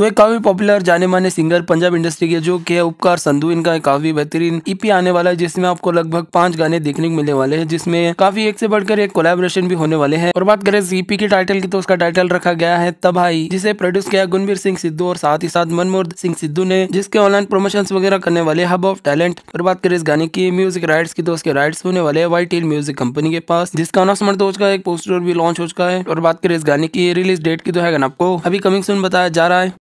तो एक काफ़ी पॉपुलर जाने माने सिंगर पंजाब इंडस्ट्री के जो के उपकार संधु इनका काफ़ी बेहतरीन ईपी e आने वाला है जिसमें आपको लगभग पांच गाने देखने को मिलने वाले हैं जिसमें काफ़ी एक से बढ़कर एक कोलेबोरेशन भी होने वाले हैं और बात करें ईपी के टाइटल की तो उसका टाइटल रखा गया है तबाही जिसे प्रोड्यूस किया गुनवीर सिंह सिद्धू और साथ ही साथ मनमोहन सिंह सिद्धू ने जिसके ऑनलाइन प्रमोशन वगैरह करने वाले हब ऑफ टैलेंट और बात करें इस गाने की म्यूजिक राइट्स की तो उसके राइट्स होने वाले हैं वाइट म्यूजिक कंपनी के पास जिसका अनाउंसमेंट हो तो चुका है एक पोस्टर भी लॉन्च हो चुका है और बात करें इस गाने की रिलीज डेट की तो है आपको अभी कमिंग सुन बताया जा रहा है